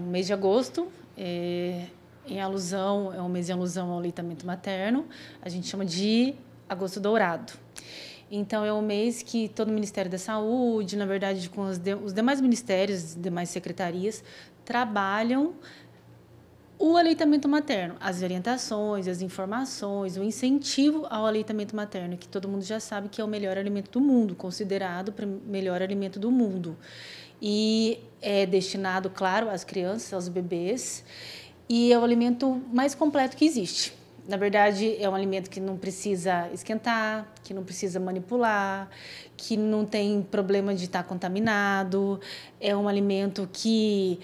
O mês de agosto é, em alusão, é um mês em alusão ao leitamento materno, a gente chama de agosto dourado. Então, é um mês que todo o Ministério da Saúde, na verdade, com os, de, os demais ministérios, demais secretarias, trabalham o aleitamento materno, as orientações, as informações, o incentivo ao aleitamento materno, que todo mundo já sabe que é o melhor alimento do mundo, considerado o melhor alimento do mundo e é destinado, claro, às crianças, aos bebês. E é o alimento mais completo que existe. Na verdade, é um alimento que não precisa esquentar, que não precisa manipular, que não tem problema de estar contaminado. É um alimento que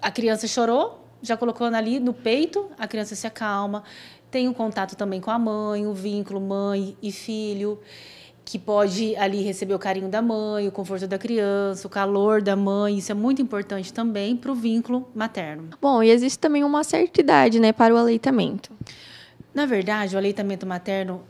a criança chorou, já colocou ali no peito, a criança se acalma. Tem o um contato também com a mãe, o um vínculo mãe e filho que pode ali receber o carinho da mãe, o conforto da criança, o calor da mãe. Isso é muito importante também para o vínculo materno. Bom, e existe também uma certa idade, né, para o aleitamento. Na verdade, o aleitamento materno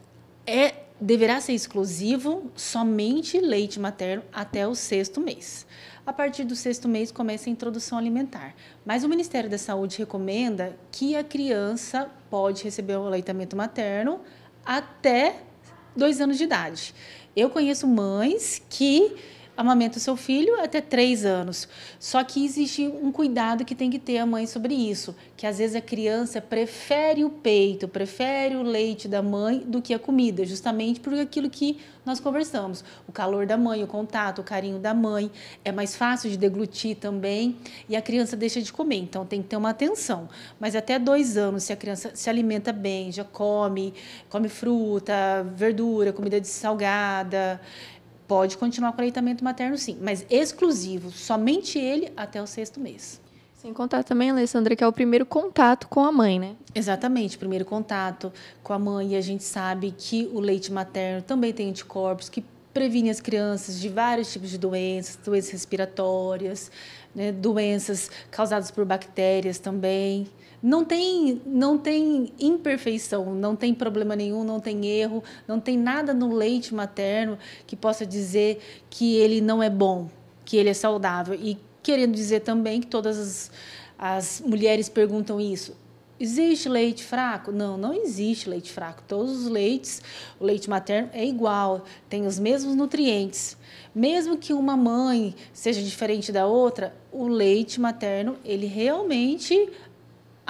é deverá ser exclusivo somente leite materno até o sexto mês. A partir do sexto mês começa a introdução alimentar. Mas o Ministério da Saúde recomenda que a criança pode receber o aleitamento materno até dois anos de idade. Eu conheço mães que amamenta o seu filho até três anos. Só que existe um cuidado que tem que ter a mãe sobre isso, que às vezes a criança prefere o peito, prefere o leite da mãe do que a comida, justamente por aquilo que nós conversamos. O calor da mãe, o contato, o carinho da mãe, é mais fácil de deglutir também e a criança deixa de comer, então tem que ter uma atenção. Mas até dois anos, se a criança se alimenta bem, já come, come fruta, verdura, comida de salgada, Pode continuar com aleitamento materno, sim, mas exclusivo, somente ele até o sexto mês. Sem contar também, Alessandra, que é o primeiro contato com a mãe, né? Exatamente, primeiro contato com a mãe. E a gente sabe que o leite materno também tem anticorpos que previne as crianças de vários tipos de doenças, doenças respiratórias, né, doenças causadas por bactérias também. Não tem, não tem imperfeição, não tem problema nenhum, não tem erro, não tem nada no leite materno que possa dizer que ele não é bom, que ele é saudável. E querendo dizer também que todas as, as mulheres perguntam isso. Existe leite fraco? Não, não existe leite fraco. Todos os leites, o leite materno é igual, tem os mesmos nutrientes. Mesmo que uma mãe seja diferente da outra, o leite materno ele realmente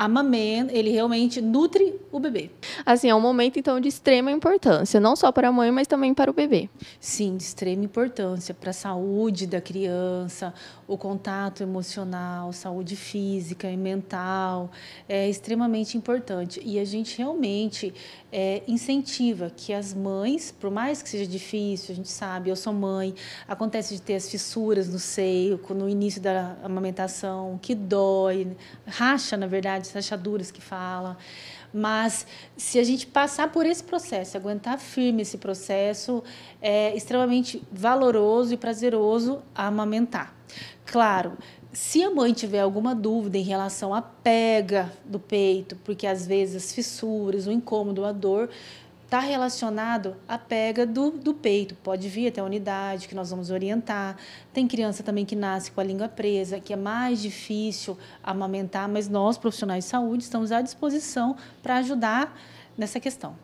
amamenta, ele realmente nutre o bebê. Assim, é um momento então de extrema importância, não só para a mãe, mas também para o bebê. Sim, de extrema importância para a saúde da criança, o contato emocional, saúde física e mental, é extremamente importante. E a gente realmente é, incentiva que as mães, por mais que seja difícil, a gente sabe, eu sou mãe, acontece de ter as fissuras no seio, no início da amamentação, que dói, racha, na verdade, as fechaduras que fala. Mas se a gente passar por esse processo, aguentar firme esse processo, é extremamente valoroso e prazeroso amamentar. Claro, se a mãe tiver alguma dúvida em relação à pega do peito, porque às vezes as fissuras, o incômodo, a dor, está relacionado à pega do, do peito. Pode vir até a unidade, que nós vamos orientar. Tem criança também que nasce com a língua presa, que é mais difícil amamentar, mas nós, profissionais de saúde, estamos à disposição para ajudar nessa questão.